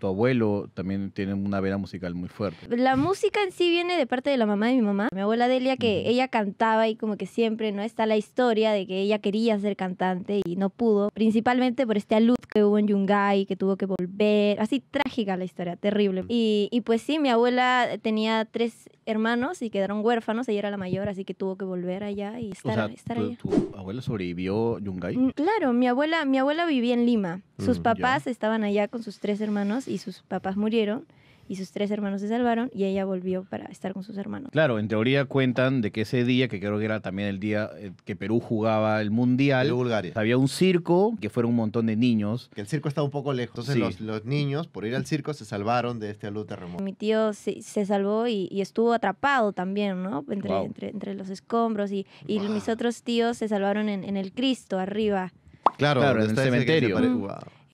Tu abuelo también tiene una vena musical muy fuerte. La música en sí viene de parte de la mamá de mi mamá, mi abuela Delia, que ella cantaba y como que siempre no está la historia de que ella quería ser cantante y no pudo, principalmente por este alud que hubo en Yungay, que tuvo que volver, así trágica la historia, terrible. Y, y pues sí, mi abuela tenía tres hermanos y quedaron huérfanos. Ella era la mayor, así que tuvo que volver allá y estar, tu, allá. ¿Tu abuela sobrevivió Yungay? Mm, claro, mi abuela, mi abuela vivía en Lima. Sus mm, papás estaban allá con sus tres hermanos y sus papás murieron y sus tres hermanos se salvaron y ella volvió para estar con sus hermanos. Claro, en teoría cuentan de que ese día, que creo que era también el día eh, que Perú jugaba el Mundial, de Bulgaria. había un circo que fueron un montón de niños. Que el circo estaba un poco lejos, entonces los, niños por ir al circo se salvaron de este lucha terremoto. Mi tío se, salvó y, estuvo atrapado también, ¿no? Entre, entre, los escombros y, mis otros tíos se salvaron en, el Cristo arriba. Claro, en el cementerio.